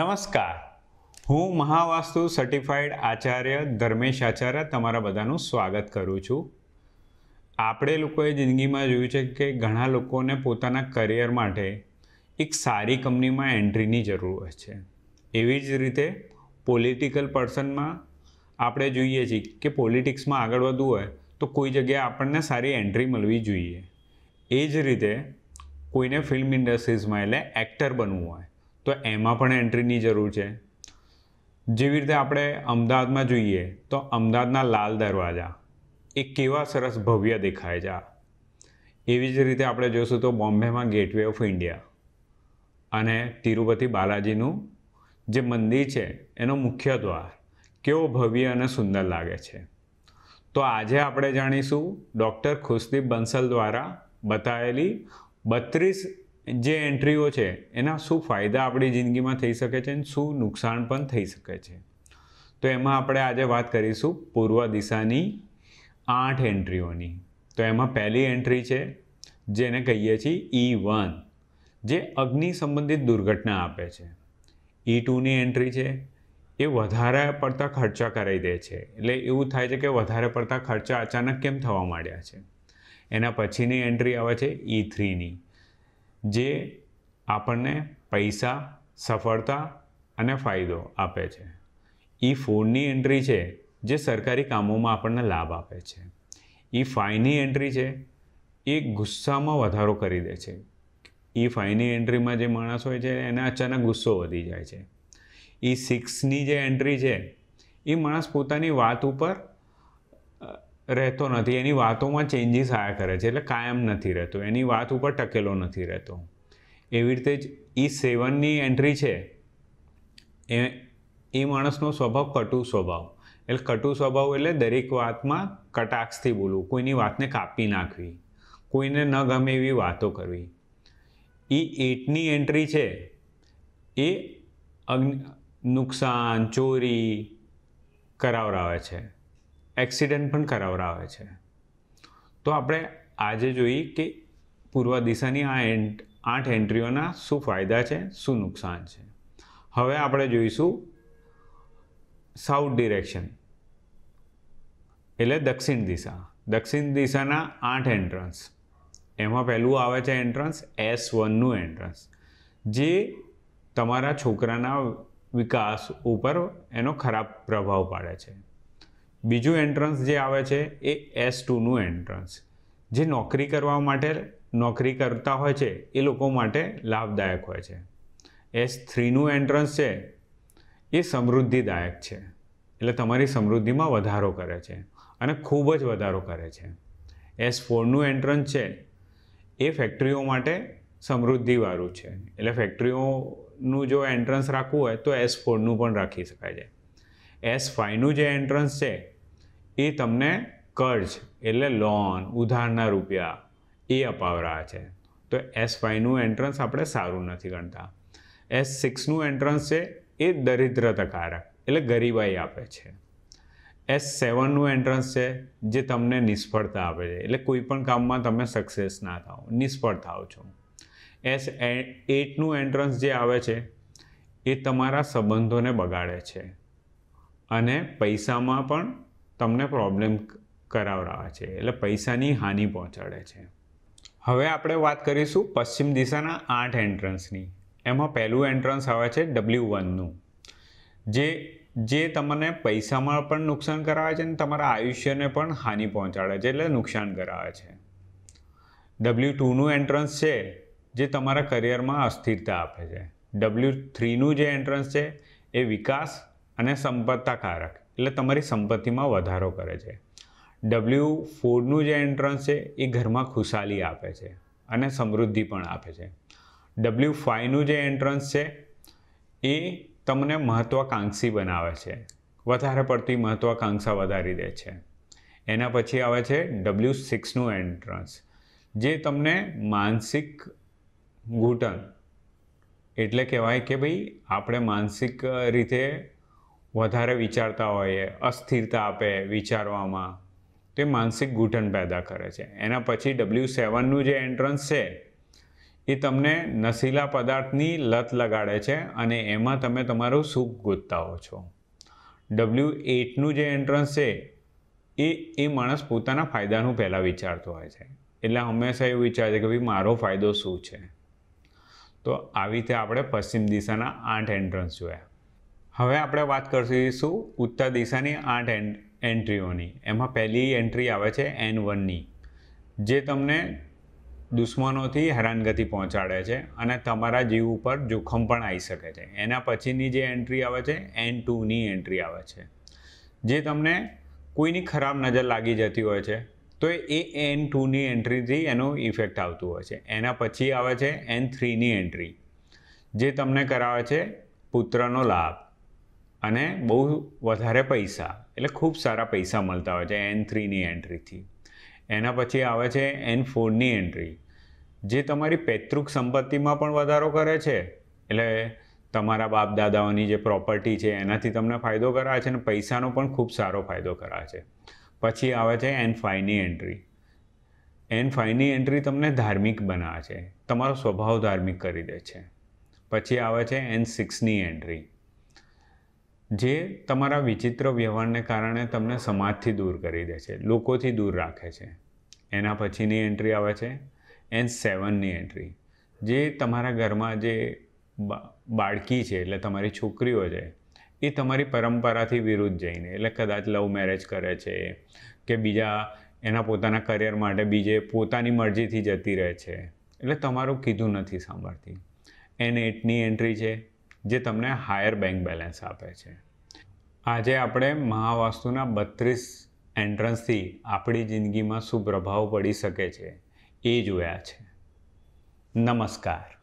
નમસ્કાર હું મહાવાસ્તુ સર્ટિફાઈડ આચાર્ય ધર્મેશ આચાર્ય તમારા બધાનું સ્વાગત કરું છું આપણે લોકોએ જિંદગીમાં જોયું છે કે ઘણા લોકોને પોતાના કરિયર માટે એક સારી કંપનીમાં એન્ટ્રીની જરૂર હોય છે એવી જ રીતે પોલિટિકલ પર્સનમાં આપણે જોઈએ છીએ કે પોલિટિક્સમાં આગળ વધવું હોય તો કોઈ જગ્યાએ આપણને સારી એન્ટ્રી મળવી જોઈએ એ જ રીતે કોઈને ફિલ્મ ઇન્ડસ્ટ્રીઝમાં એટલે એક્ટર બનવું હોય તો એમાં પણ એન્ટ્રીની જરૂર છે જેવી રીતે આપણે અમદાવાદમાં જોઈએ તો અમદાવાદના લાલ દરવાજા એ કેવા સરસ ભવ્ય દેખાય છે એવી જ રીતે આપણે જોઈશું તો બોમ્બેમાં ગેટવે ઓફ ઇન્ડિયા અને તિરુપતિ બાલાજીનું જે મંદિર છે એનો મુખ્ય દ્વાર કેવો ભવ્ય અને સુંદર લાગે છે તો આજે આપણે જાણીશું ડૉક્ટર ખુશદીપ બંસલ દ્વારા બતાવેલી બત્રીસ જે એન્ટ્રીઓ છે એના શું ફાયદા આપણી જિંદગીમાં થઈ શકે છે અને શું નુકસાન પણ થઈ શકે છે તો એમાં આપણે આજે વાત કરીશું પૂર્વ દિશાની આઠ એન્ટ્રીઓની તો એમાં પહેલી એન્ટ્રી છે જેને કહીએ છીએ ઈ વન જે અગ્નિ સંબંધિત દુર્ઘટના આપે છે ઈ ટુની એન્ટ્રી છે એ વધારે પડતા ખર્ચા કરાવી દે છે એટલે એવું થાય છે કે વધારે પડતા ખર્ચા અચાનક કેમ થવા માંડ્યા છે એના પછીની એન્ટ્રી આવે છે ઈ થ્રીની જે આપણને પૈસા સફળતા અને ફાયદો આપે છે ઈ ફોરની એન્ટ્રી છે જે સરકારી કામોમાં આપણને લાભ આપે છે ઈ ફાઈની એન્ટ્રી છે એ ગુસ્સામાં વધારો કરી દે છે ઈ ફાઈની એન્ટ્રીમાં જે માણસ હોય છે એને અચાનક ગુસ્સો વધી જાય છે ઈ સિક્સની જે એન્ટ્રી છે એ માણસ પોતાની વાત ઉપર રહેતો નથી એની વાતોમાં ચેન્જીસ આયા કરે છે એટલે કાયમ નથી રહેતો એની વાત ઉપર ટકેલો નથી રહેતો એવી રીતે જ ઈ સેવનની એન્ટ્રી છે એ એ માણસનો સ્વભાવ કટુ સ્વભાવ એટલે કટુ સ્વભાવ એટલે દરેક વાતમાં કટાક્ષથી બોલવું કોઈની વાતને કાપી નાખવી કોઈને ન ગમે એવી વાતો કરવી ઈ એટની એન્ટ્રી છે એ નુકસાન ચોરી કરાવરાવે છે એક્સિડન્ટ પણ કરાવરાવે છે તો આપણે આજે જોઈએ કે પૂર્વ દિશાની આ એન્ટ આઠ એન્ટ્રીઓના શું ફાયદા છે શું નુકસાન છે હવે આપણે જોઈશું સાઉથ ડિરેક્શન એટલે દક્ષિણ દિશા દક્ષિણ દિશાના આઠ એન્ટ્રન્સ એમાં પહેલું આવે છે એન્ટ્રન્સ એસ વનનું એન્ટ્રન્સ જે તમારા છોકરાના વિકાસ ઉપર એનો ખરાબ પ્રભાવ પાડે છે બીજું એન્ટ્રન્સ જે આવે છે એ એસ ટુનું એન્ટ્રન્સ જે નોકરી કરવા માટે નોકરી કરતા હોય છે એ લોકો માટે લાભદાયક હોય છે એસ થ્રીનું એન્ટ્રન્સ છે એ સમૃદ્ધિદાયક છે એટલે તમારી સમૃદ્ધિમાં વધારો કરે છે અને ખૂબ જ વધારો કરે છે એસ ફોરનું એન્ટ્રન્સ છે એ ફેક્ટરીઓ માટે સમૃદ્ધિવાળું છે એટલે ફેક્ટરીઓનું જો એન્ટ્રન્સ રાખવું હોય તો એસ ફોરનું પણ રાખી શકાય છે એસ ફાઈવનું જે એન્ટ્રન્સ છે એ તમને કર્જ એટલે લોન ઉધારના રૂપિયા એ અપાવરા છે તો એસ ફાઈવનું એન્ટ્રન્સ આપણે સારું નથી ગણતા એસ સિક્સનું એન્ટ્રન્સ છે એ દરિદ્રતાકારક એટલે ગરીબાઈ આપે છે એસ સેવનનું એન્ટ્રન્સ છે જે તમને નિષ્ફળતા આપે છે એટલે કોઈ પણ કામમાં તમે સક્સેસ ના થાઓ નિષ્ફળ થાઓ છો એસ એટનું એન્ટ્રન્સ જે આવે છે એ તમારા સંબંધોને બગાડે છે અને પૈસામાં પણ તમને પ્રોબ્લેમ કરાવડાવે છે એટલે પૈસાની હાનિ પહોંચાડે છે હવે આપણે વાત કરીશું પશ્ચિમ દિશાના આઠ એન્ટ્રન્સની એમાં પહેલું એન્ટ્રન્સ આવે છે ડબલ્યુ વનનું જે જે તમને પૈસામાં પણ નુકસાન કરાવે છે અને તમારા આયુષ્યને પણ હાનિ પહોંચાડે છે એટલે નુકસાન કરાવે છે ડબલ્યુ ટુનું એન્ટ્રન્સ છે જે તમારા કરિયરમાં અસ્થિરતા આપે છે ડબલ્યુ થ્રીનું જે એન્ટ્રન્સ છે એ વિકાસ અને સંપત્તાકારક એટલે તમારી સંપત્તિમાં વધારો કરે છે ડબલ્યુ ફોરનું જે એન્ટ્રન્સ છે એ ઘરમાં ખુશાલી આપે છે અને સમૃદ્ધિ પણ આપે છે ડબલ્યુ ફાઇવનું જે એન્ટ્રન્સ છે એ તમને મહત્વાકાંક્ષી બનાવે છે વધારે પડતી મહત્વાકાંક્ષા વધારી દે છે એના પછી આવે છે ડબલ્યુ સિક્સનું એન્ટ્રન્સ જે તમને માનસિક ઘૂંટણ એટલે કહેવાય કે ભાઈ આપણે માનસિક રીતે વધારે વિચારતા હોઈએ અસ્થિરતા આપે વિચારવામાં તે માનસિક ઘૂંટણ પેદા કરે છે એના પછી ડબલ્યુ સેવનનું જે એન્ટ્રન્સ છે એ તમને નશીલા પદાર્થની લત લગાડે છે અને એમાં તમે તમારું સુખ ગોતતા હો છો ડબલ્યુ એટનું જે એન્ટ્રન્સ છે એ એ માણસ પોતાના ફાયદાનું પહેલાં વિચારતો હોય છે એટલે હંમેશા એવું વિચારે છે કે ભાઈ મારો ફાયદો શું છે તો આવી રીતે આપણે પશ્ચિમ દિશાના આઠ એન્ટ્રન્સ જોયા હવે આપણે વાત કરીશું ઉત્તર દિશાની આઠ એન એન્ટ્રીઓની એમાં પહેલી એન્ટ્રી આવે છે એન વનની જે તમને દુશ્મનોથી હેરાનગતિ પહોંચાડે છે અને તમારા જીવ ઉપર જોખમ પણ આવી શકે છે એના પછીની જે એન્ટ્રી આવે છે એન ટુની એન્ટ્રી આવે છે જે તમને કોઈની ખરાબ નજર લાગી જતી હોય છે તો એ એન ટુની એન્ટ્રીથી એનું ઇફેક્ટ આવતું હોય છે એના પછી આવે છે એન થ્રીની એન્ટ્રી જે તમને કરાવે છે પુત્રનો લાભ અને બહુ વધારે પૈસા એટલે ખૂબ સારા પૈસા મળતા હોય છે એન થ્રીની એન્ટ્રીથી એના પછી આવે છે એન ફોરની એન્ટ્રી જે તમારી પૈતૃક સંપત્તિમાં પણ વધારો કરે છે એટલે તમારા બાપ દાદાઓની જે પ્રોપર્ટી છે એનાથી તમને ફાયદો કરાવે છે અને પૈસાનો પણ ખૂબ સારો ફાયદો કરાવે છે પછી આવે છે એન ફાઈની એન્ટ્રી એન ફાઈવની એન્ટ્રી તમને ધાર્મિક બનાવે છે તમારો સ્વભાવ ધાર્મિક કરી દે છે પછી આવે છે એન સિક્સની એન્ટ્રી જે તમારા વિચિત્ર વ્યવહારને કારણે તમને સમાજથી દૂર કરી દે છે લોકોથી દૂર રાખે છે એના પછીની એન્ટ્રી આવે છે એન સેવનની એન્ટ્રી જે તમારા ઘરમાં જે બાળકી છે એટલે તમારી છોકરીઓ છે એ તમારી પરંપરાથી વિરુદ્ધ જઈને એટલે કદાચ લવ મેરેજ કરે છે કે બીજા એના પોતાના કરિયર માટે બીજે પોતાની મરજીથી જતી રહે છે એટલે તમારું કીધું નથી સાંભળતી એન એટની એન્ટ્રી છે જે તમને હાયર બેંક બેલેન્સ આપે છે આજે આપણે મહાવાસ્તુના બત્રીસ એન્ટ્રન્સથી આપણી જિંદગીમાં શું પ્રભાવ પડી શકે છે એ જોયા છે નમસ્કાર